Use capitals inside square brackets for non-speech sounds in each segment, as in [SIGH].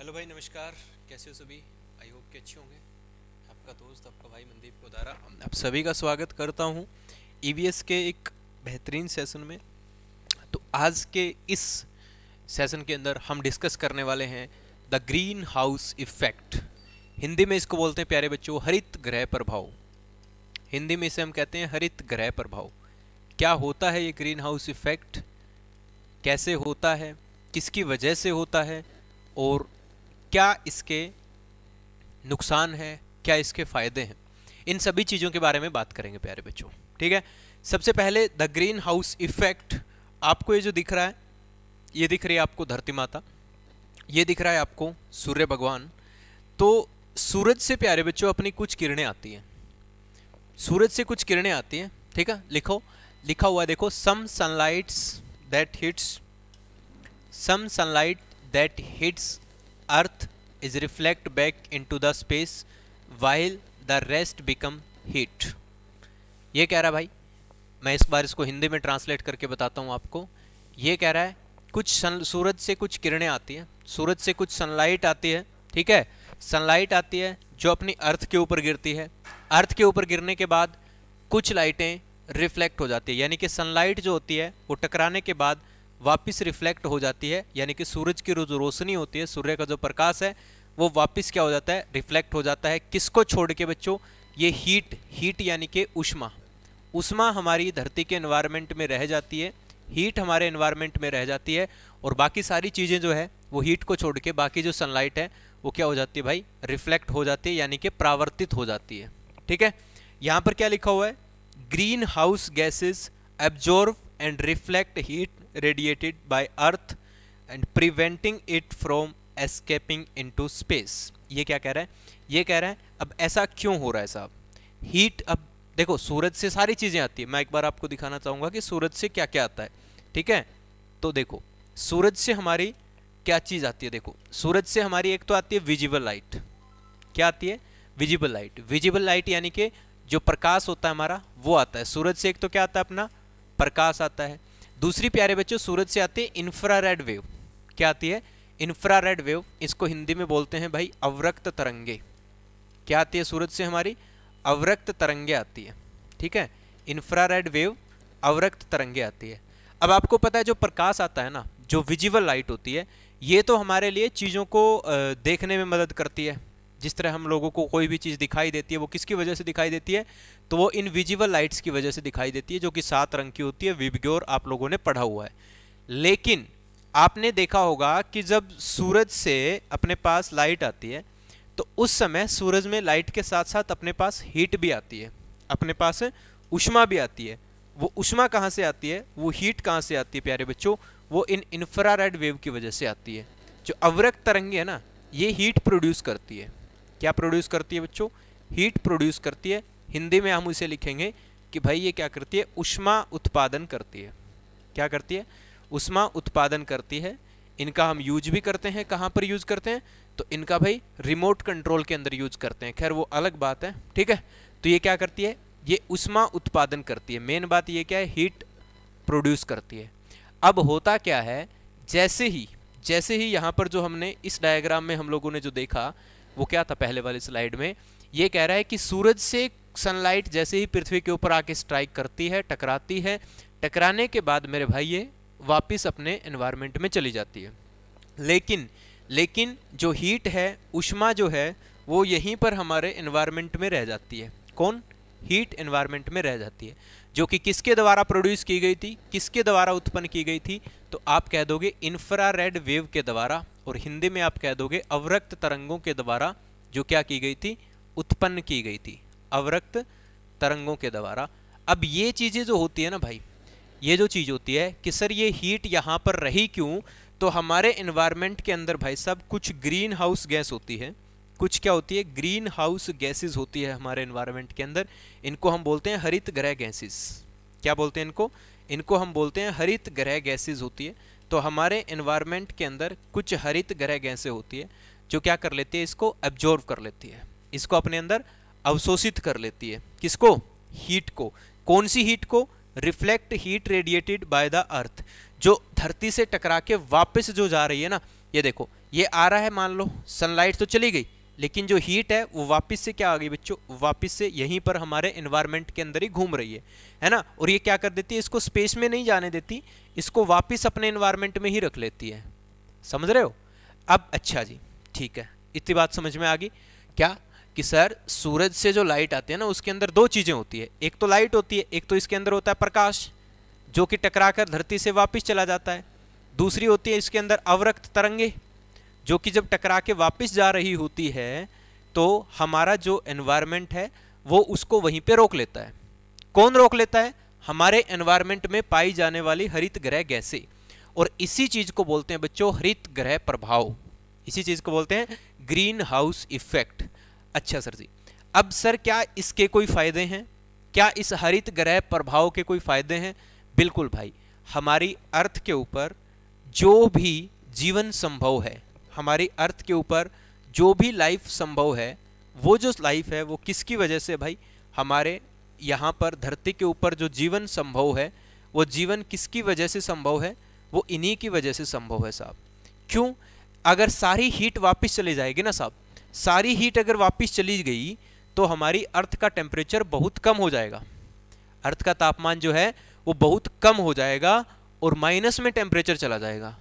hello भाई नमस्कार कैसे हो सभी आई होप के अच्छे होंगे आपका दोस्त आपका भाई मनदीप कोदारा आप सभी का स्वागत करता हूं ई e के एक बेहतरीन सेशन में तो आज के इस सेशन के अंदर हम डिस्कस करने वाले हैं the green house effect Hindi में इसको बोलते हैं प्यारे बच्चों हरित ग्रह प्रभाव हिंदी में इसे हम कहते हैं हरित ग्रह प्रभाव क्या होता है ये ग्रीन हाउस इफ़ेक्ट कैसे होता है किसकी वजह से होता है और क्या इसके नुकसान हैं क्या इसके फ़ायदे हैं इन सभी चीज़ों के बारे में बात करेंगे प्यारे बच्चों ठीक है सबसे पहले द ग्रीन हाउस इफेक्ट आपको ये जो दिख रहा है ये दिख रही है आपको धरती माता ये दिख रहा है आपको सूर्य भगवान तो सूरज से प्यारे बच्चों अपनी कुछ किरणें आती हैं सूरज से कुछ किरणें आती हैं ठीक है लिखो लिखा हुआ देखो some sunlights that hits some sunlight that hits earth is back back into the space while the rest become heat ये कह रहा है भाई मैं इस बार इसको हिंदी में ट्रांसलेट करके बताता हूँ आपको ये कह रहा है कुछ सन सूरज से कुछ किरणें आती हैं सूरज से कुछ सनलाइट आती है ठीक है सनलाइट आती है जो अपनी अर्थ के ऊपर गिरती है अर्थ के ऊपर गिरने के बाद कुछ लाइटें रिफ्लेक्ट हो जाती है यानी कि सनलाइट जो होती है वो टकराने के बाद वापस रिफ्लेक्ट हो जाती है यानी कि सूरज की जो रोशनी होती है सूर्य का जो प्रकाश है वो वापस क्या हो जाता है रिफ्लेक्ट हो जाता है किसको छोड़ के बच्चों ये हीट हीट यानी कि उष्मा उष्मा हमारी धरती के एनवायरमेंट में रह जाती है हीट हमारे एनवायरमेंट में रह जाती है और बाकी सारी चीज़ें जो है वो हीट को छोड़ के बाकी जो सनलाइट है वो क्या हो जाती है भाई रिफ्लेक्ट हो जाती है यानी कि प्रावर्तित हो जाती है ठीक है यहाँ पर क्या लिखा हुआ है green house gases absorb and reflect heat radiated by earth and preventing it from escaping into space ये क्या कह रहा है ये कह रहा है अब ऐसा क्यों हो रहा है साहब हीट अब देखो सूरज से सारी चीज़ें आती है मैं एक बार आपको दिखाना चाहूँगा कि सूरज से क्या क्या आता है ठीक है तो देखो सूरज से हमारी क्या चीज़ आती है देखो सूरज से हमारी एक तो आती है विजिबल लाइट क्या आती है विजिबल लाइट विजिबल लाइट यानी कि जो प्रकाश होता है हमारा वो आता है सूरज से एक तो क्या आता है अपना प्रकाश आता है दूसरी प्यारे बच्चों सूरज से आती है इंफ्रारेड वेव क्या आती है इंफ्रारेड वेव इसको हिंदी में बोलते हैं भाई अवरक्त तरंगे क्या आती है सूरज से हमारी अवरक्त तरंगे आती है ठीक है इंफ्रारेड वेव अवरक्त तरंगे आती है अब आपको पता है जो प्रकाश आता है ना जो विजिबल लाइट होती है ये तो हमारे लिए चीज़ों को देखने में मदद करती है जिस तरह हम लोगों को कोई भी चीज़ दिखाई देती है वो किसकी वजह से दिखाई देती है तो वो इनविजिबल लाइट्स की वजह से दिखाई देती है जो कि सात रंग की होती है विबग्योर आप लोगों ने पढ़ा हुआ है लेकिन आपने देखा होगा कि जब सूरज से अपने पास लाइट आती है तो उस समय सूरज में लाइट के साथ साथ अपने पास हीट भी आती है अपने पास उष्मा भी आती है वो उष्मा कहाँ से आती है वो हीट कहाँ से आती है प्यारे बच्चों वो इन इंफ्रारेड वेव की वजह से आती है जो अवरक तरंगी है ना ये हीट प्रोड्यूस करती है क्या प्रोड्यूस करती है बच्चों हीट प्रोड्यूस करती है हिंदी में हम इसे लिखेंगे कि भाई ये क्या करती है उष्मा उत्पादन करती है क्या करती है उष्मा उत्पादन करती है इनका हम यूज भी करते हैं कहाँ पर यूज करते हैं तो इनका भाई रिमोट कंट्रोल के अंदर यूज करते हैं खैर वो अलग बात है ठीक है तो ये क्या करती है ये उष्मा उत्पादन करती है मेन बात ये क्या है हीट प्रोड्यूस करती है अब होता क्या है जैसे ही जैसे ही यहाँ पर जो हमने इस डायग्राम में हम लोगों ने जो देखा वो क्या था पहले वाली स्लाइड में ये कह रहा है कि सूरज से सनलाइट जैसे ही पृथ्वी के ऊपर आके स्ट्राइक करती है टकराती है टकराने के बाद मेरे भाई ये वापस अपने एनवायरमेंट में चली जाती है लेकिन लेकिन जो हीट है उष्मा जो है वो यहीं पर हमारे एनवायरमेंट में रह जाती है कौन हीट एनवायरमेंट में रह जाती है जो कि किसके द्वारा प्रोड्यूस की गई थी किसके द्वारा उत्पन्न की गई थी तो आप कह दोगे इन्फ्रा रेड वेव के द्वारा और हिंदी में आप कह दोगे अवरक्त तरंगों के द्वारा जो क्या की गई थी उत्पन्न की गई थी अवरक्त तरंगों के द्वारा अब ये चीज़ें जो होती है ना भाई ये जो चीज़ होती है कि सर ये हीट यहाँ पर रही क्यों तो हमारे इन्वायरमेंट के अंदर भाई साहब कुछ ग्रीन हाउस गैस होती है कुछ क्या होती है ग्रीन हाउस गैसेस होती है हमारे इन्वायरमेंट के अंदर इनको हम बोलते हैं हरित ग्रह गैसेस क्या बोलते हैं इनको इनको हम बोलते हैं हरित ग्रह गैसेज होती है तो हमारे इन्वायरमेंट के अंदर कुछ हरित ग्रह गैसें होती है जो क्या कर लेती है इसको एब्जॉर्व कर लेती है इसको अपने अंदर अवशोषित कर लेती है किसको हीट को कौन सी हीट को reflect heat radiated by the earth जो धरती से टकरा के वापस जो जा रही है ना ये देखो ये आ रहा है मान लो सनलाइट तो चली गई लेकिन जो हीट है वो वापस से क्या आ गई बच्चों वापस से यहीं पर हमारे इन्वायरमेंट के अंदर ही घूम रही है है ना और ये क्या कर देती है इसको स्पेस में नहीं जाने देती इसको वापस अपने इन्वायरमेंट में ही रख लेती है समझ रहे हो अब अच्छा जी ठीक है इतनी बात समझ में आ गई क्या कि सर सूरज से जो लाइट आती है ना उसके अंदर दो चीज़ें होती है एक तो लाइट होती है एक तो इसके अंदर होता है प्रकाश जो कि टकरा धरती से वापिस चला जाता है दूसरी होती है इसके अंदर अवरक्त तरंगे जो कि जब टकरा के वापस जा रही होती है तो हमारा जो एनवायरमेंट है वो उसको वहीं पे रोक लेता है कौन रोक लेता है हमारे एनवायरमेंट में पाई जाने वाली हरित ग्रह गैसें और इसी चीज़ को बोलते हैं बच्चों हरित ग्रह प्रभाव इसी चीज़ को बोलते हैं ग्रीन हाउस इफेक्ट अच्छा सर जी अब सर क्या इसके कोई फ़ायदे हैं क्या इस हरित ग्रह प्रभाव के कोई फ़ायदे हैं बिल्कुल भाई हमारी अर्थ के ऊपर जो भी जीवन संभव है हमारी अर्थ के ऊपर जो भी लाइफ संभव है वो जो लाइफ है वो किसकी वजह से भाई हमारे यहाँ पर धरती के ऊपर जो जीवन संभव है वो जीवन किसकी वजह से संभव है वो इन्हीं की वजह से संभव है साहब क्यों अगर सारी हीट वापस चली जाएगी ना साहब सारी हीट अगर वापस चली गई तो हमारी अर्थ का टेम्परेचर बहुत कम हो जाएगा अर्थ का तापमान जो है वो बहुत कम हो जाएगा और माइनस में टेम्परेचर चला जाएगा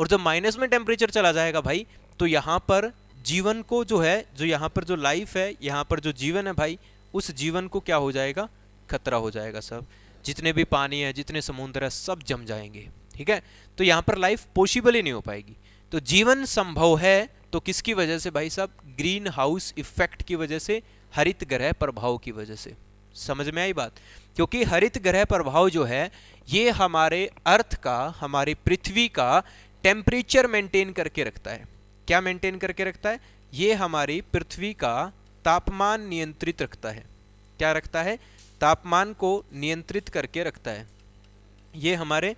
और जब माइनस में टेम्परेचर चला जाएगा भाई तो यहाँ पर जीवन को जो है जो यहाँ पर जो लाइफ है यहाँ पर जो जीवन है भाई उस जीवन को क्या हो जाएगा खतरा हो जाएगा सब जितने भी पानी है जितने समुद्र है सब जम जाएंगे ठीक है तो यहाँ पर लाइफ पॉसिबल ही नहीं हो पाएगी तो जीवन संभव है तो किसकी वजह से भाई साहब ग्रीन हाउस इफेक्ट की वजह से हरित ग्रह प्रभाव की वजह से समझ में आई बात क्योंकि हरित ग्रह प्रभाव जो है ये हमारे अर्थ का हमारी पृथ्वी का टेम्परेचर मेंटेन करके रखता है क्या मेंटेन करके रखता है ये हमारी पृथ्वी का तापमान नियंत्रित रखता है क्या रखता है तापमान को नियंत्रित करके रखता है ये हमारे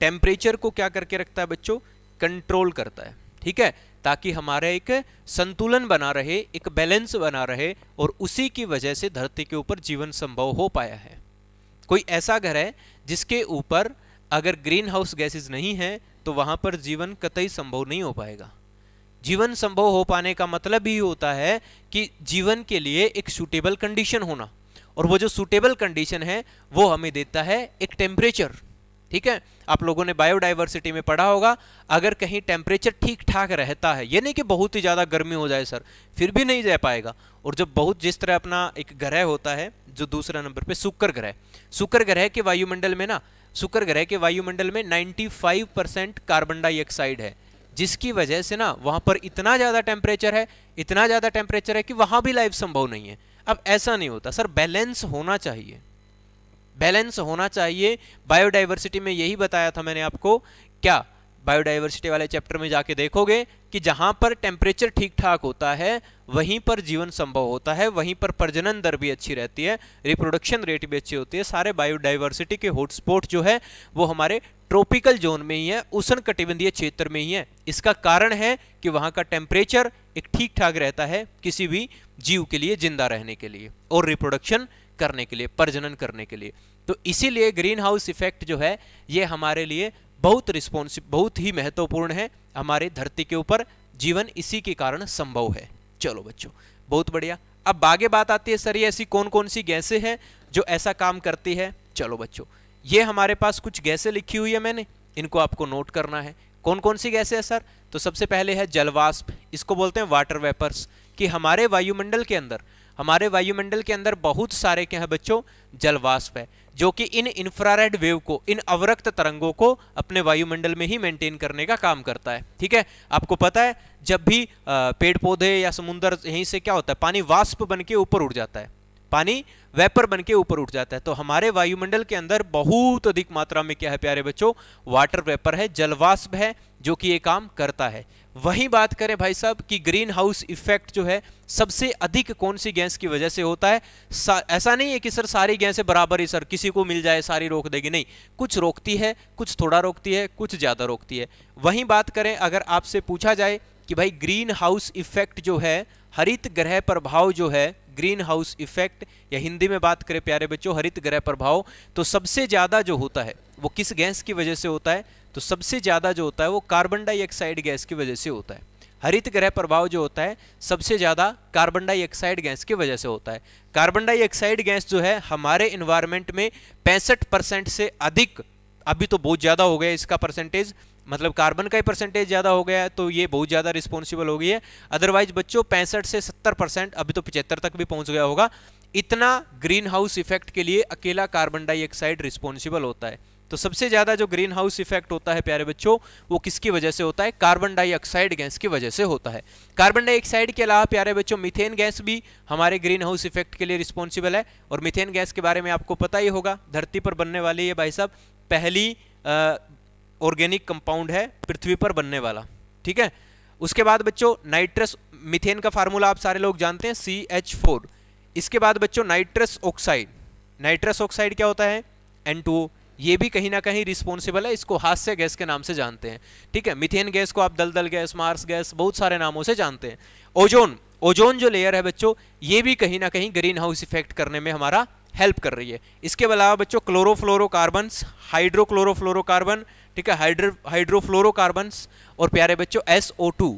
टेम्परेचर को क्या करके रखता है बच्चों कंट्रोल करता है ठीक है ताकि हमारे एक संतुलन बना रहे एक बैलेंस बना रहे और उसी की वजह से धरती के ऊपर जीवन संभव हो पाया है कोई ऐसा घर है जिसके ऊपर अगर ग्रीन हाउस गैसेज नहीं है तो वहां पर जीवन कतई संभव नहीं हो पाएगा जीवन संभव हो पाने का मतलब ही होता है कि जीवन के लिए एक सूटेबल कंडीशन होना और वो जो सूटेबल कंडीशन है वो हमें देता है एक टेम्परेचर ठीक है आप लोगों ने बायोडाइवर्सिटी में पढ़ा होगा अगर कहीं टेम्परेचर ठीक ठाक रहता है ये नहीं कि बहुत ही ज़्यादा गर्मी हो जाए सर फिर भी नहीं जा पाएगा और जब बहुत जिस तरह अपना एक ग्रह होता है जो दूसरा नंबर पे शुक्र ग्रह शुक्र ग्रह के वायुमंडल में ना शुक्र ग्रह के वायुमंडल में 95 परसेंट कार्बन डाइऑक्साइड है जिसकी वजह से ना वहाँ पर इतना ज़्यादा टेम्परेचर है इतना ज़्यादा टेम्परेचर है कि वहाँ भी लाइफ संभव नहीं है अब ऐसा नहीं होता सर बैलेंस होना चाहिए बैलेंस होना चाहिए बायोडाइवर्सिटी में यही बताया था मैंने आपको क्या बायोडाइवर्सिटी वाले चैप्टर में जाके देखोगे कि जहाँ पर टेम्परेचर ठीक ठाक होता है वहीं पर जीवन संभव होता है वहीं पर प्रजनन दर भी अच्छी रहती है रिप्रोडक्शन रेट भी अच्छी होती है सारे बायोडाइवर्सिटी के हॉटस्पॉट जो है वो हमारे ट्रॉपिकल जोन में ही है उष्ण कटिबंधीय क्षेत्र में ही है इसका कारण है कि वहाँ का टेम्परेचर एक ठीक ठाक रहता है किसी भी जीव के लिए जिंदा रहने के लिए और रिप्रोडक्शन करने के लिए प्रजनन करने के लिए तो इसीलिए ग्रीन हाउस इफेक्ट जो है ये हमारे लिए बहुत रिस्पॉन्सिव बहुत ही महत्वपूर्ण है हमारे धरती के ऊपर जीवन इसी के कारण संभव है चलो बच्चों बहुत बढ़िया अब आगे बात आती है सर ये ऐसी कौन कौन सी गैसें हैं जो ऐसा काम करती है चलो बच्चों ये हमारे पास कुछ गैसें लिखी हुई है मैंने इनको आपको नोट करना है कौन कौन सी गैसें हैं सर तो सबसे पहले है जलवाष्प इसको बोलते हैं वाटर वेपर्स कि हमारे वायुमंडल के अंदर हमारे वायुमंडल के अंदर बहुत सारे क्या है बच्चों जलवाष्प है जो कि इन इंफ्रारेड वेव को इन अवरक्त तरंगों को अपने वायुमंडल में ही मेंटेन करने का काम करता है ठीक है आपको पता है जब भी पेड़ पौधे या समुंदर यहीं से क्या होता है पानी वाष्प बन के ऊपर उड़ जाता है पानी वेपर बन के ऊपर उठ जाता है तो हमारे वायुमंडल के अंदर बहुत अधिक मात्रा में क्या है प्यारे बच्चों वाटर वेपर है जलवाष्प है जो कि ये काम करता है वही बात करें भाई साहब कि ग्रीन हाउस इफेक्ट जो है सबसे अधिक कौन सी गैस की वजह से होता है ऐसा नहीं है कि सर सारी गैसें बराबर ही सर किसी को मिल जाए सारी रोक देगी नहीं कुछ रोकती है कुछ थोड़ा रोकती है कुछ ज़्यादा रोकती है वहीं बात करें अगर आपसे पूछा जाए कि भाई ग्रीन हाउस इफेक्ट जो है हरित ग्रह प्रभाव जो है ग्रीन हाउस इफेक्ट या हिंदी में बात करें प्यारे बच्चों हरित ग्रह प्रभाव तो सबसे ज़्यादा जो होता है वो किस गैस की वजह से होता है तो सबसे ज़्यादा जो होता है वो कार्बन डाइऑक्साइड गैस की वजह से होता है हरित ग्रह प्रभाव जो होता है सबसे ज़्यादा कार्बन डाइऑक्साइड गैस की वजह से होता है कार्बन डाइऑक्साइड गैस जो है हमारे इन्वायरमेंट में पैंसठ परसेंट से अधिक अभी तो बहुत ज़्यादा हो गया इसका परसेंटेज मतलब कार्बन का ही परसेंटेज ज़्यादा हो गया है तो ये बहुत ज़्यादा रिस्पॉन्सिबल हो गई है अदरवाइज बच्चों पैंसठ से सत्तर परसेंट अभी तो पिचहत्तर तक भी पहुंच गया होगा इतना ग्रीन हाउस इफेक्ट के लिए अकेला कार्बन डाइऑक्साइड रिस्पॉन्सिबल होता है तो सबसे ज़्यादा जो ग्रीन हाउस इफेक्ट होता है प्यारे बच्चों वो किसकी वजह से होता है कार्बन डाइऑक्साइड गैस की वजह से होता है कार्बन डाइऑक्साइड के अलावा प्यारे बच्चों मिथेन गैस भी हमारे ग्रीन हाउस इफेक्ट के लिए रिस्पॉन्सिबल है और मिथेन गैस के बारे में आपको पता ही होगा धरती पर बनने वाली ये भाई साहब पहली ऑर्गेनिक कंपाउंड है पृथ्वी पर बनने वाला ठीक है उसके बाद बच्चों नाइट्रस मिथेन का फार्मूला आप सारे लोग जानते हैं सी एच फोर इसके बाद बच्चों नाइट्रस ऑक्साइड नाइट्रस ऑक्साइड क्या होता है एन टू ये भी कहीं ना कहीं रिस्पॉन्सिबल है इसको हास्य गैस के नाम से जानते हैं ठीक है मिथेन गैस को आप दलदल गैस मार्स गैस बहुत सारे नामों से जानते हैं ओजोन ओजोन जो लेयर है बच्चों ये भी कहीं ना कहीं ग्रीन हाउस इफेक्ट करने में हमारा हेल्प कर रही है इसके अलावा बच्चों क्लोरोफ्लोरोकार्बन हाइड्रोक्लोरोफ्लोरोकार्बन ठीक है हाइड्रो हाइड्रोफ्लोरोकार्बन और प्यारे बच्चों S O two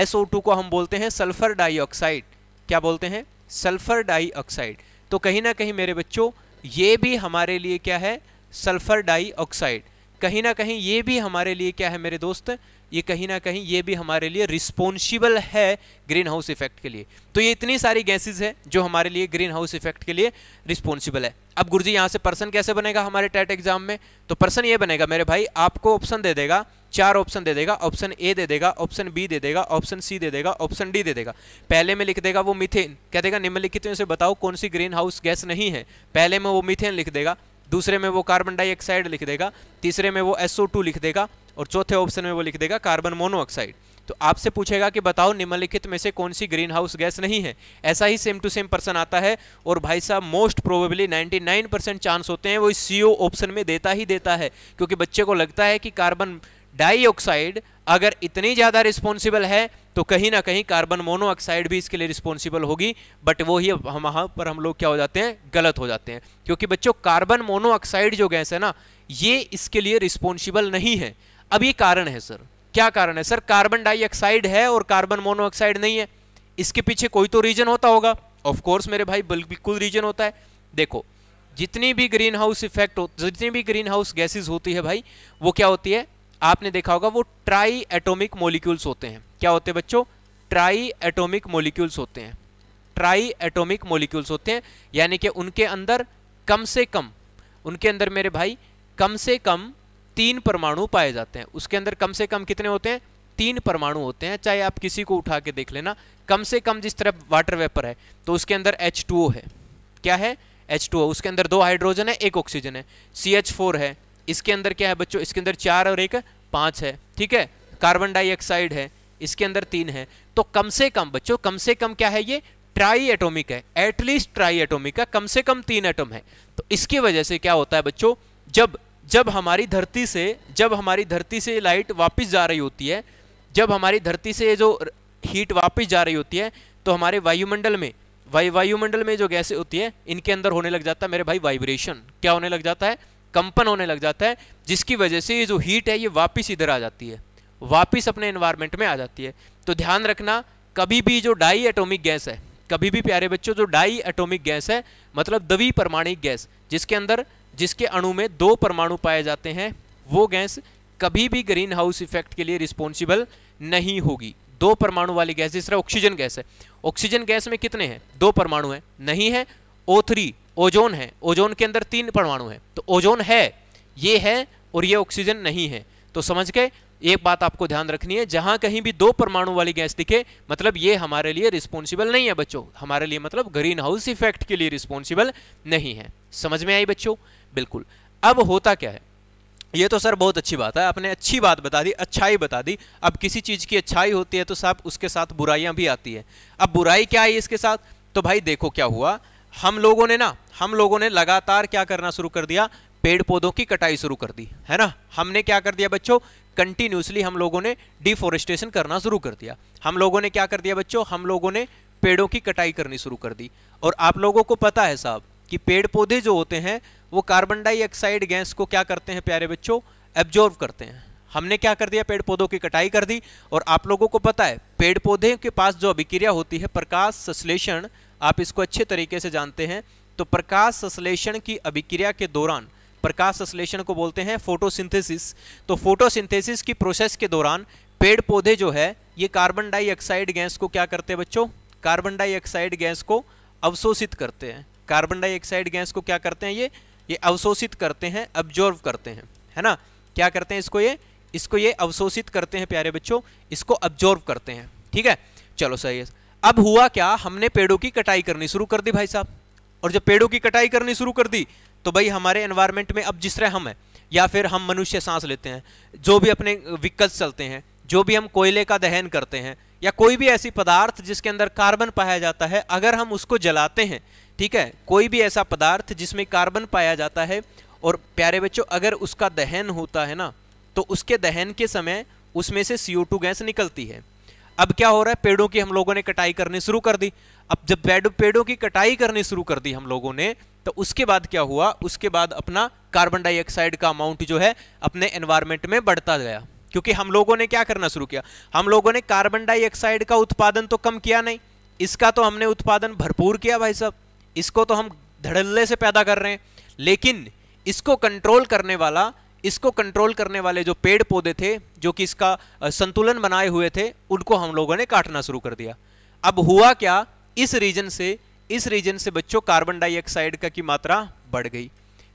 S O two को हम बोलते हैं सल्फर डाइऑक्साइड क्या बोलते हैं सल्फर डाइऑक्साइड तो कहीं ना कहीं मेरे बच्चों ये भी हमारे लिए क्या है सल्फर डाइऑक्साइड कहीं ना कहीं ये भी हमारे लिए क्या है मेरे दोस्त ये कहीं ना कहीं ये भी हमारे लिए रिस्पॉन्सिबल है ग्रीन हाउस इफेक्ट के लिए तो ये इतनी सारी गैसेज है जो हमारे लिए ग्रीन हाउस इफेक्ट के लिए रिस्पॉन्सिबल है अब गुरुजी यहाँ से पर्सन कैसे बनेगा हमारे टेट एग्जाम में तो पर्सन ये बनेगा मेरे भाई आपको ऑप्शन दे देगा चार ऑप्शन दे देगा ऑप्शन ए दे देगा ऑप्शन बी दे देगा ऑप्शन सी दे देगा ऑप्शन डी दे देगा पहले में लिख देगा वो मिथेन कह देगा निम्नलिखित में से बताओ कौन सी ग्रीन हाउस गैस नहीं है पहले में वो मिथेन लिख देगा दूसरे में वो कार्बन डाइऑक्साइड लिख देगा तीसरे में वो एसओ लिख देगा और चौथे ऑप्शन में वो लिख देगा कार्बन मोनोऑक्साइड तो आपसे पूछेगा कि बताओ निम्नलिखित में से कौन सी ग्रीन हाउस गैस नहीं है ऐसा ही सेम टू सेम पर्सन आता है और भाई साहब मोस्ट प्रोबेबली 99 परसेंट चांस होते हैं वो इस सी ऑप्शन में देता ही देता है क्योंकि बच्चे को लगता है कि कार्बन डाइऑक्साइड अगर इतनी ज़्यादा रिस्पॉन्सिबल है तो कहीं ना कहीं कार्बन मोनोऑक्साइड भी इसके लिए रिस्पॉन्सिबल होगी बट वो ही हम वहाँ पर हम लोग क्या हो जाते हैं गलत हो जाते हैं क्योंकि बच्चों कार्बन मोनोऑक्साइड जो गैस है ना ये इसके लिए रिस्पॉन्सिबल नहीं है अब ये कारण है सर क्या कारण है सर कार्बन डाइऑक्साइड है और कार्बन मोनोऑक्साइड नहीं है इसके पीछे कोई तो रीजन होता होगा ऑफ कोर्स मेरे भाई बिल्कुल रीजन होता है देखो जितनी भी ग्रीन हाउस इफेक्ट हो जितनी भी ग्रीन हाउस गैसेज होती है भाई वो क्या होती है आपने देखा होगा वो ट्राई एटोमिक मोलिक्यूल्स होते हैं क्या होते हैं बच्चों ट्राई एटोमिक मोलिक्यूल्स होते हैं ट्राई एटोमिक मोलिक्यूल्स होते हैं यानी कि उनके अंदर कम से कम उनके अंदर मेरे भाई कम से कम तीन परमाणु पाए जाते हैं उसके अंदर कम से कम कितने होते हैं तीन परमाणु होते हैं चाहे आप किसी को उठा के देख लेना कम से कम जिस तरह वाटर वेपर है तो उसके अंदर एच है क्या है एच उसके अंदर दो हाइड्रोजन है एक ऑक्सीजन है सी है इसके अंदर क्या है बच्चों इसके अंदर चार और एक पाँच है ठीक है कार्बन डाइऑक्साइड है इसके अंदर तीन है तो कम से कम बच्चों कम से कम क्या है ये ट्राई एटोमिक है एटलीस्ट ट्राई एटोमिक है कम से कम तीन एटम है तो इसकी वजह से क्या होता है बच्चों जब जब हमारी धरती से जब हमारी धरती से लाइट वापस जा रही होती है जब हमारी धरती से ये जो हीट वापस जा रही होती है तो हमारे वायुमंडल में वायु वायुमंडल में जो गैसें होती है इनके अंदर होने लग जाता है मेरे भाई वाइब्रेशन क्या होने लग जाता है कंपन होने लग जाता है जिसकी वजह से ये जो हीट है ये वापस इधर आ जाती है वापस अपने इन्वायरमेंट में आ जाती है तो ध्यान रखना कभी भी जो डाई एटोमिक गैस है कभी भी प्यारे बच्चों जो डाई एटोमिक गैस है मतलब दवी परमाणिक गैस जिसके अंदर जिसके अणु में दो परमाणु पाए जाते हैं वो गैस कभी भी ग्रीन हाउस इफेक्ट के लिए रिस्पॉन्सिबल नहीं होगी दो परमाणु वाली गैस जिस ऑक्सीजन गैस है ऑक्सीजन गैस में कितने हैं दो परमाणु है नहीं है ओ ओजोन है ओजोन के अंदर तीन परमाणु है तो ओजोन है ये है और ये ऑक्सीजन नहीं है तो समझ के एक बात आपको ध्यान रखनी है जहां कहीं भी दो परमाणु वाली गैस दिखे मतलब ये हमारे लिए रिस्पॉन्सिबल नहीं है बच्चों हमारे लिए मतलब ग्रीन हाउस इफेक्ट के लिए रिस्पॉन्सिबल नहीं है समझ में आई बच्चों बिल्कुल अब होता क्या है ये तो सर बहुत अच्छी बात है आपने अच्छी बात बता दी अच्छाई बता दी अब किसी चीज़ की अच्छाई होती है तो साहब उसके साथ बुराइयाँ भी आती है अब बुराई क्या आई इसके साथ तो भाई देखो क्या हुआ हम लोगों ने ना हम लोगों ने लगातार क्या करना शुरू कर दिया पेड़ पौधों की कटाई शुरू कर दी है ना हमने क्या कर दिया बच्चों कंटिन्यूसली हम लोगों ने डिफॉरेस्टेशन करना शुरू कर दिया हम लोगों ने क्या कर दिया बच्चों हम लोगों ने पेड़ों की कटाई करनी शुरू कर दी और आप लोगों को पता है साहब कि पेड़ पौधे जो होते हैं वो कार्बन डाइऑक्साइड गैस को क्या करते हैं प्यारे बच्चों एब्जॉर्व करते हैं हमने क्या कर दिया पेड़ पौधों की कटाई कर दी और आप लोगों को पता है पेड़ पौधे के पास जो अभिक्रिया होती है प्रकाश संश्लेषण आप इसको अच्छे तरीके से जानते हैं तो प्रकाश संश्लेषण की अभिक्रिया के दौरान प्रकाश संश्लेषण को बोलते हैं फोटोसिंथेसिस तो फोटोसिंथेसिस की प्रोसेस के दौरान पेड़ पौधे जो है ये कार्बन डाइऑक्साइड गैस को क्या करते हैं बच्चों कार्बन डाइऑक्साइड गैस को अवशोषित करते हैं कार्बन डाइऑक्साइड गैस को क्या करते हैं ये ये अवशोषित करते हैं ऑब्जॉर्व करते हैं है ना क्या करते हैं इसको ये इसको ये अवशोषित करते हैं प्यारे बच्चों इसको ऑब्जॉर्व करते हैं ठीक है चलो सही है अब हुआ क्या हमने पेड़ों की कटाई करनी शुरू कर दी भाई साहब और जब पेड़ों की कटाई करनी शुरू कर दी तो भाई हमारे एनवायरमेंट में अब जिस तरह हम हैं या फिर हम मनुष्य सांस लेते हैं जो भी अपने विकल्प चलते हैं जो भी हम कोयले का दहन करते हैं या कोई भी ऐसी पदार्थ जिसके अंदर कार्बन पाया जाता है अगर हम उसको जलाते हैं ठीक है कोई भी ऐसा पदार्थ जिसमें कार्बन पाया जाता है और प्यारे बच्चों अगर उसका दहन होता है ना तो उसके दहन के समय उसमें से टू गैस निकलती है अब क्या हो रहा है पेड़ों की हम लोगों ने कटाई करनी शुरू कर दी अब जब बेड पेड़ों की कटाई करनी शुरू कर दी हम लोगों ने तो उसके बाद क्या हुआ उसके बाद अपना कार्बन डाइऑक्साइड का अमाउंट जो है अपने एनवायरमेंट में बढ़ता गया क्योंकि हम लोगों ने क्या करना शुरू किया हम लोगों ने कार्बन डाइऑक्साइड का उत्पादन तो कम किया नहीं इसका तो हमने उत्पादन भरपूर किया भाई साहब इसको तो हम धड़ल्ले से पैदा कर रहे हैं लेकिन इसको कंट्रोल करने वाला इसको कंट्रोल करने वाले जो पेड़ पौधे थे जो कि इसका संतुलन बनाए हुए थे उनको हम लोगों ने काटना शुरू कर दिया अब हुआ क्या इस रीजन से इस रीजन से बच्चों कार्बन डाइऑक्साइड का की मात्रा बढ़ गई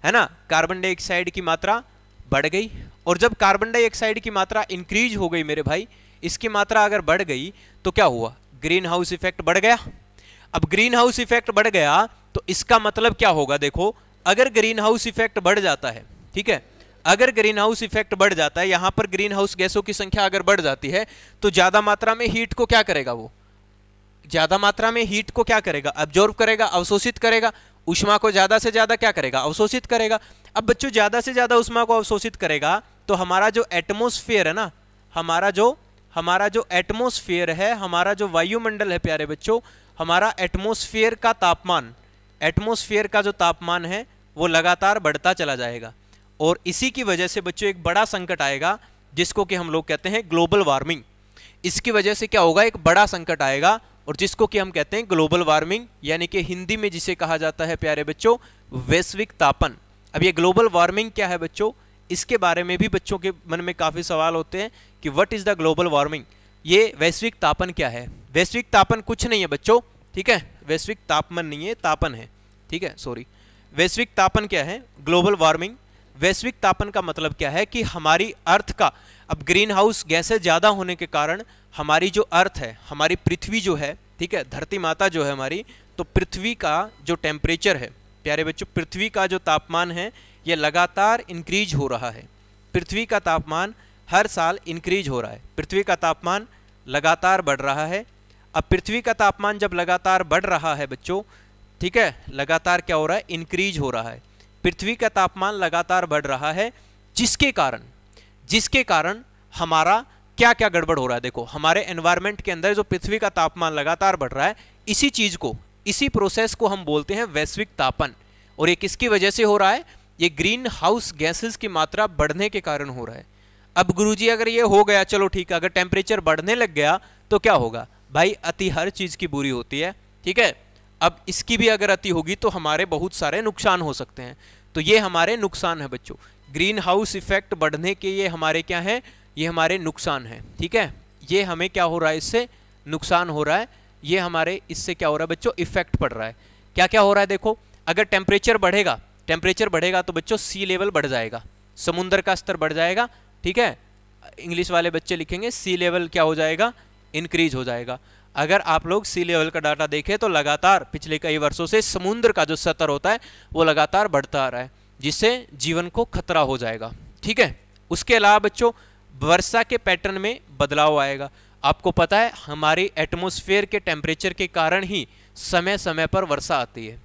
है ना कार्बन डाइऑक्साइड की मात्रा बढ़ गई और जब कार्बन डाइऑक्साइड की मात्रा इंक्रीज हो गई मेरे भाई इसकी मात्रा अगर बढ़ गई तो क्या हुआ ग्रीन हाउस इफेक्ट बढ़ गया अब ग्रीन हाउस इफेक्ट बढ़ गया तो इसका मतलब क्या होगा देखो अगर ग्रीन हाउस इफेक्ट बढ़ जाता है ठीक है अगर ग्रीन हाउस इफेक्ट बढ़ जाता है यहां पर ग्रीन हाउस गैसों की संख्या अगर बढ़ जाती है तो ज्यादा मात्रा में हीट को क्या करेगा वो ज्यादा मात्रा में हीट को क्या करेगा अब्जोर्व करेगा अवशोषित करेगा उष्मा को ज्यादा से ज्यादा क्या करेगा अवशोषित करेगा अब बच्चों ज्यादा से ज्यादा उष्मा को अवशोषित करेगा तो हमारा जो एटमोस्फियर है ना हमारा जो हमारा जो एटमोस्फियर है हमारा जो वायुमंडल है प्यारे बच्चों हमारा एटमोसफियर का तापमान एटमोसफियर का जो तापमान है वो लगातार बढ़ता चला जाएगा और इसी की वजह से बच्चों एक बड़ा संकट आएगा जिसको कि हम लोग कहते हैं ग्लोबल वार्मिंग इसकी वजह से क्या होगा एक बड़ा संकट आएगा और जिसको कि हम कहते हैं ग्लोबल वार्मिंग यानी कि हिंदी में जिसे कहा जाता है प्यारे बच्चों वैश्विक तापन अब ये ग्लोबल वार्मिंग क्या है बच्चों इसके बारे में भी बच्चों के मन में काफ़ी सवाल होते हैं कि what is the global warming ये वैश्विक तापन क्या है वैश्विक तापन कुछ नहीं है बच्चों ठीक है वैश्विक तापमान नहीं है तापन है ठीक है सॉरी वैश्विक तापन क्या है ग्लोबल वार्मिंग वैश्विक तापन का मतलब क्या है कि हमारी अर्थ का अब ग्रीन हाउस गैसें ज़्यादा होने के कारण हमारी जो अर्थ है हमारी पृथ्वी जो है ठीक है धरती माता जो है हमारी तो पृथ्वी का जो टेम्परेचर है प्यारे बच्चों पृथ्वी का जो तापमान है ये लगातार इंक्रीज हो रहा है पृथ्वी का तापमान हर साल इंक्रीज हो रहा है पृथ्वी का तापमान लगातार बढ़ रहा है अब पृथ्वी का तापमान जब लगातार बढ़ रहा है बच्चों ठीक है लगातार क्या हो रहा है इंक्रीज हो रहा है पृथ्वी का तापमान लगातार बढ़ रहा है जिसके कारण जिसके कारण हमारा क्या क्या गड़बड़ हो रहा है देखो हमारे एनवायरमेंट के अंदर जो पृथ्वी का तापमान लगातार बढ़ रहा है इसी चीज को इसी प्रोसेस को हम बोलते हैं वैश्विक तापन और ये किसकी वजह से हो रहा है ये ग्रीन हाउस गैसेस की मात्रा बढ़ने के कारण हो रहा है अब गुरुजी अगर ये हो गया चलो ठीक है अगर टेम्परेचर बढ़ने लग गया तो क्या होगा भाई अति हर चीज़ की बुरी होती है ठीक है अब इसकी भी अगर अति होगी तो हमारे बहुत सारे नुकसान हो सकते हैं तो ये हमारे नुकसान है बच्चों ग्रीन हाउस इफेक्ट बढ़ने के ये हमारे क्या हैं ये हमारे नुकसान हैं ठीक है ये हमें क्या हो रहा है इससे नुकसान हो रहा है ये हमारे इससे क्या हो रहा है बच्चों इफेक्ट पड़ रहा है क्या क्या हो रहा है देखो अगर टेम्परेचर बढ़ेगा टेम्परेचर बढ़ेगा तो बच्चों सी लेवल बढ़ जाएगा समुन्द्र का स्तर बढ़ जाएगा ठीक है इंग्लिश वाले बच्चे लिखेंगे सी लेवल क्या हो जाएगा इंक्रीज हो जाएगा अगर आप लोग सी लेवल का डाटा देखें तो लगातार पिछले कई वर्षों से समुद्र का जो सतर होता है वो लगातार बढ़ता आ रहा है जिससे जीवन को खतरा हो जाएगा ठीक है उसके अलावा बच्चों वर्षा के पैटर्न में बदलाव आएगा आपको पता है हमारी एटमोसफेयर के टेम्परेचर के कारण ही समय समय पर वर्षा आती है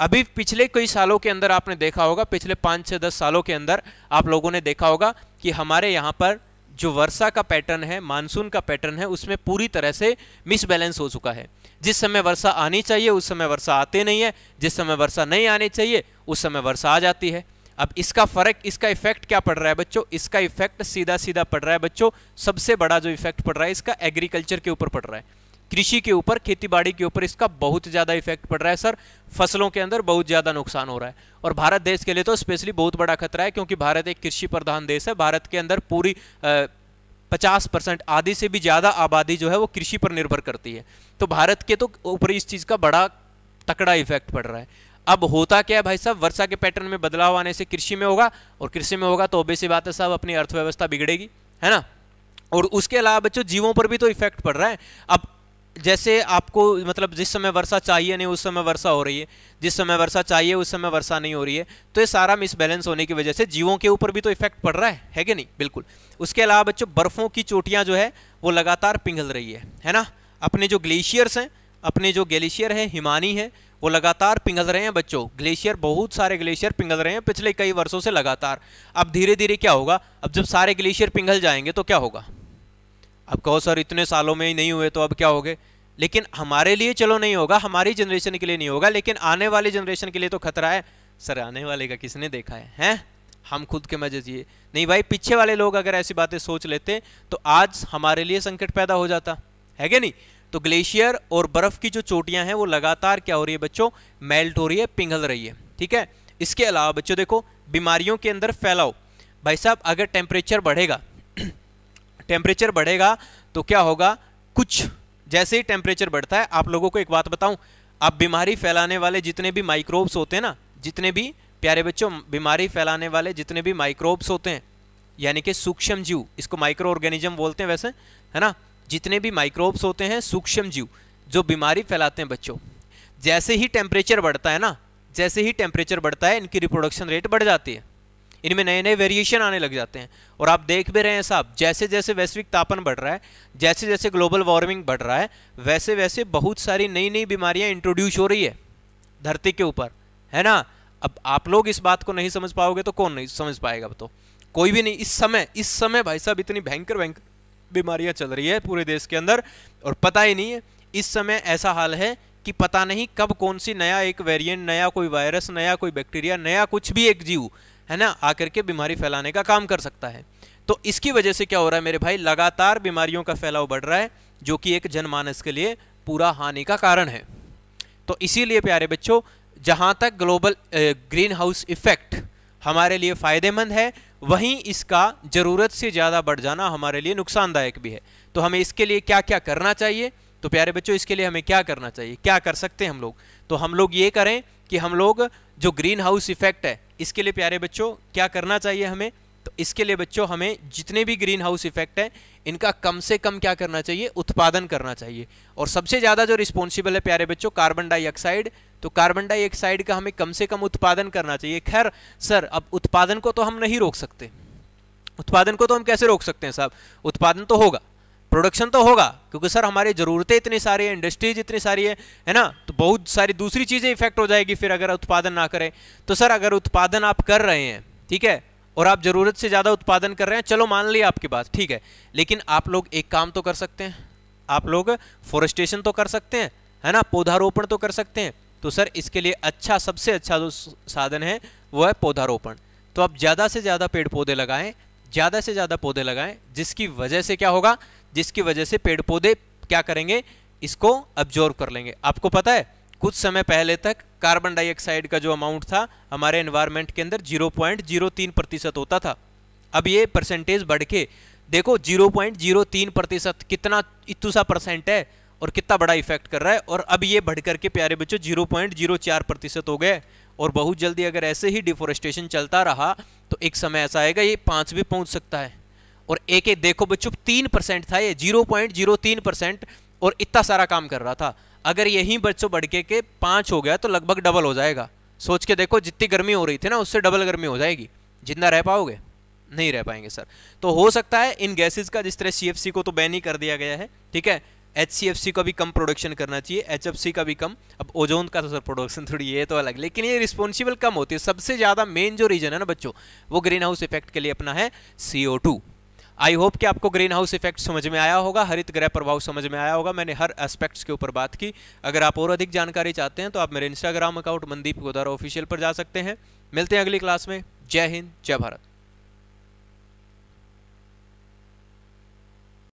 अभी पिछले कई सालों के अंदर आपने देखा होगा पिछले पाँच से दस सालों के अंदर आप लोगों ने देखा होगा कि हमारे यहाँ पर जो वर्षा का पैटर्न है मानसून का पैटर्न है उसमें पूरी तरह से मिसबैलेंस हो चुका है जिस समय वर्षा आनी चाहिए उस समय वर्षा आते नहीं है जिस समय वर्षा नहीं आनी चाहिए उस समय वर्षा आ जाती है अब इसका फर्क इसका इफेक्ट क्या पड़ रहा है बच्चों इसका इफेक्ट सीधा सीधा पड़ रहा है बच्चों सबसे बड़ा जो इफेक्ट पड़ रहा है इसका एग्रीकल्चर के ऊपर पड़ रहा है कृषि के ऊपर खेतीबाड़ी के ऊपर इसका बहुत ज़्यादा इफेक्ट पड़ रहा है सर फसलों के अंदर बहुत ज़्यादा नुकसान हो रहा है और भारत देश के लिए तो स्पेशली बहुत बड़ा खतरा है क्योंकि भारत एक कृषि प्रधान देश है भारत के अंदर पूरी पचास परसेंट आधी से भी ज़्यादा आबादी जो है वो कृषि पर निर्भर करती है तो भारत के तो ऊपर इस चीज़ का बड़ा तकड़ा इफेक्ट पड़ रहा है अब होता क्या है भाई साहब वर्षा के पैटर्न में बदलाव आने से कृषि में होगा और कृषि में होगा तो ऑब्वियसली बात है साहब अपनी अर्थव्यवस्था बिगड़ेगी है ना और उसके अलावा बच्चों जीवों पर भी तो इफेक्ट पड़ रहा है अब जैसे आपको मतलब जिस समय वर्षा चाहिए नहीं उस समय वर्षा हो रही है जिस समय वर्षा चाहिए उस समय वर्षा नहीं हो रही है तो ये सारा मिसबैलेंस होने की वजह से जीवों के ऊपर भी तो इफेक्ट पड़ रहा है है कि नहीं बिल्कुल उसके अलावा बच्चों बर्फ़ों की चोटियाँ जो है वो लगातार पिघल रही है है ना अपने जो ग्लेशियर्स हैं अपने जो ग्लेशियर हैं हिमानी है वो लगातार पिघल रहे हैं बच्चों ग्लेशियर बहुत सारे ग्लेशियर पिघल रहे हैं पिछले कई वर्षों से लगातार अब धीरे धीरे क्या होगा अब जब सारे ग्लेशियर पिघल जाएंगे तो क्या होगा अब कहो सर इतने सालों में ही नहीं हुए तो अब क्या हो गए लेकिन हमारे लिए चलो नहीं होगा हमारी जनरेशन के लिए नहीं होगा लेकिन आने वाले जनरेशन के लिए तो खतरा है सर आने वाले का किसने देखा है हैं हम खुद के मजे जिए नहीं भाई पीछे वाले लोग अगर ऐसी बातें सोच लेते तो आज हमारे लिए संकट पैदा हो जाता है क्या नहीं तो ग्लेशियर और बर्फ़ की जो चोटियां हैं वो लगातार क्या हो रही है बच्चों मेल्ट हो रही है पिघल रही है ठीक है इसके अलावा बच्चों देखो बीमारियों के अंदर फैलाओ भाई साहब अगर टेम्परेचर बढ़ेगा [CLEARS THROAT] टेम्परेचर बढ़ेगा तो क्या होगा कुछ जैसे ही टेम्परेचर बढ़ता है आप लोगों को एक बात बताऊं आप बीमारी फैलाने वाले जितने भी माइक्रोब्स होते हैं ना जितने भी प्यारे बच्चों बीमारी फैलाने वाले जितने भी माइक्रोब्स होते हैं यानी कि सूक्ष्म जीव इसको माइक्रो ऑर्गेनिज्म बोलते हैं वैसे है ना जितने भी माइक्रोब्स होते हैं सूक्ष्म जीव जो बीमारी फैलाते हैं बच्चों जैसे ही टेम्परेचर बढ़ता है ना जैसे ही टेम्परेचर बढ़ता है इनकी रिप्रोडक्शन रेट बढ़ जाती है इनमें नए नए वेरिएशन आने लग जाते हैं और आप देख भी रहे हैं साहब जैसे जैसे वैश्विक तापन बढ़ रहा है जैसे जैसे ग्लोबल वार्मिंग बढ़ रहा है वैसे वैसे बहुत सारी नई नई बीमारियाँ इंट्रोड्यूस हो रही है धरती के ऊपर है ना अब आप लोग इस बात को नहीं समझ पाओगे तो कौन नहीं समझ पाएगा अब तो कोई भी नहीं इस समय इस समय भाई साहब इतनी भयंकर भयंकर बीमारियां चल रही है पूरे देश के अंदर और पता ही नहीं है इस समय ऐसा हाल है कि पता नहीं कब कौन सी नया एक वेरिएंट नया कोई वायरस नया कोई बैक्टीरिया नया कुछ भी एक जीव है ना आकर के बीमारी फैलाने का काम कर सकता है तो इसकी वजह से क्या हो रहा है मेरे भाई लगातार बीमारियों का फैलाव बढ़ रहा है जो कि एक जनमानस के लिए पूरा हानि का कारण है तो इसीलिए प्यारे बच्चों जहाँ तक ग्लोबल ग्रीन हाउस इफेक्ट हमारे लिए फ़ायदेमंद है वहीं इसका ज़रूरत से ज़्यादा बढ़ जाना हमारे लिए नुकसानदायक भी है तो हमें इसके लिए क्या क्या करना चाहिए तो प्यारे बच्चों इसके लिए हमें क्या करना चाहिए क्या कर सकते हैं हम लोग तो हम लोग ये करें कि हम लोग जो ग्रीन हाउस इफेक्ट है इसके लिए प्यारे बच्चों क्या करना चाहिए हमें तो इसके लिए बच्चों हमें जितने भी ग्रीन हाउस इफेक्ट है इनका कम से कम क्या करना चाहिए उत्पादन करना चाहिए और सबसे ज़्यादा जो रिस्पॉन्सिबल है प्यारे बच्चों कार्बन डाइऑक्साइड तो कार्बन डाइऑक्साइड का हमें कम से कम उत्पादन करना चाहिए खैर सर अब उत्पादन को तो हम नहीं रोक सकते उत्पादन को तो हम कैसे रोक सकते हैं साहब उत्पादन तो होगा प्रोडक्शन तो होगा क्योंकि सर हमारी ज़रूरतें इतनी सारी है इंडस्ट्रीज इतनी सारी है है ना तो बहुत सारी दूसरी चीज़ें इफेक्ट हो जाएगी फिर अगर उत्पादन ना करें तो सर अगर उत्पादन आप कर रहे हैं ठीक है और आप ज़रूरत से ज़्यादा उत्पादन कर रहे हैं चलो मान लिया आपकी बात ठीक है लेकिन आप लोग एक काम तो कर सकते हैं आप लोग फॉरेस्टेशन तो कर सकते हैं है ना पौधारोपण तो कर सकते हैं तो सर इसके लिए अच्छा सबसे अच्छा जो साधन है वो है पौधारोपण तो आप ज़्यादा से ज़्यादा पेड़ पौधे लगाएं ज़्यादा से ज़्यादा पौधे लगाएं जिसकी वजह से क्या होगा जिसकी वजह से पेड़ पौधे क्या करेंगे इसको अब्जॉर्व कर लेंगे आपको पता है कुछ समय पहले तक कार्बन डाइऑक्साइड का जो अमाउंट था हमारे एनवायरनमेंट के अंदर 0.03 प्रतिशत होता था अब ये परसेंटेज बढ़ के देखो 0.03 प्रतिशत कितना इतुसा परसेंट है और कितना बड़ा इफेक्ट कर रहा है और अब ये बढ़ करके प्यारे बच्चों 0.04 प्रतिशत हो गए और बहुत जल्दी अगर ऐसे ही डिफोरेस्टेशन चलता रहा तो एक समय ऐसा आएगा ये पाँच भी पहुँच सकता है और एक एक देखो बच्चों तीन परसेंट था ये जीरो पॉइंट जीरो तीन परसेंट और इतना सारा काम कर रहा था अगर यही बच्चों बड़के के पाँच हो गया तो लगभग डबल हो जाएगा सोच के देखो जितनी गर्मी हो रही थी ना उससे डबल गर्मी हो जाएगी जितना रह पाओगे नहीं रह पाएंगे सर तो हो सकता है इन गैसेज का जिस तरह सी को तो बैन ही कर दिया गया है ठीक है एच का भी कम प्रोडक्शन करना चाहिए एच का भी कम अब ओजोन का तो सर प्रोडक्शन थोड़ी ये तो अलग लेकिन ये रिस्पॉन्सिबल कम होती है सबसे ज़्यादा मेन जो रीजन है ना बच्चों वो ग्रीन हाउस इफेक्ट के लिए अपना है सी आई होप कि आपको ग्रीन हाउस इफेक्ट समझ में आया होगा हरित ग्रह प्रभाव समझ में आया होगा मैंने हर एस्पेक्ट्स के ऊपर बात की अगर आप और अधिक जानकारी चाहते हैं तो आप मेरे Instagram account Mandeep Godara official पर जा सकते हैं मिलते हैं अगली क्लास में जय हिंद जय भारत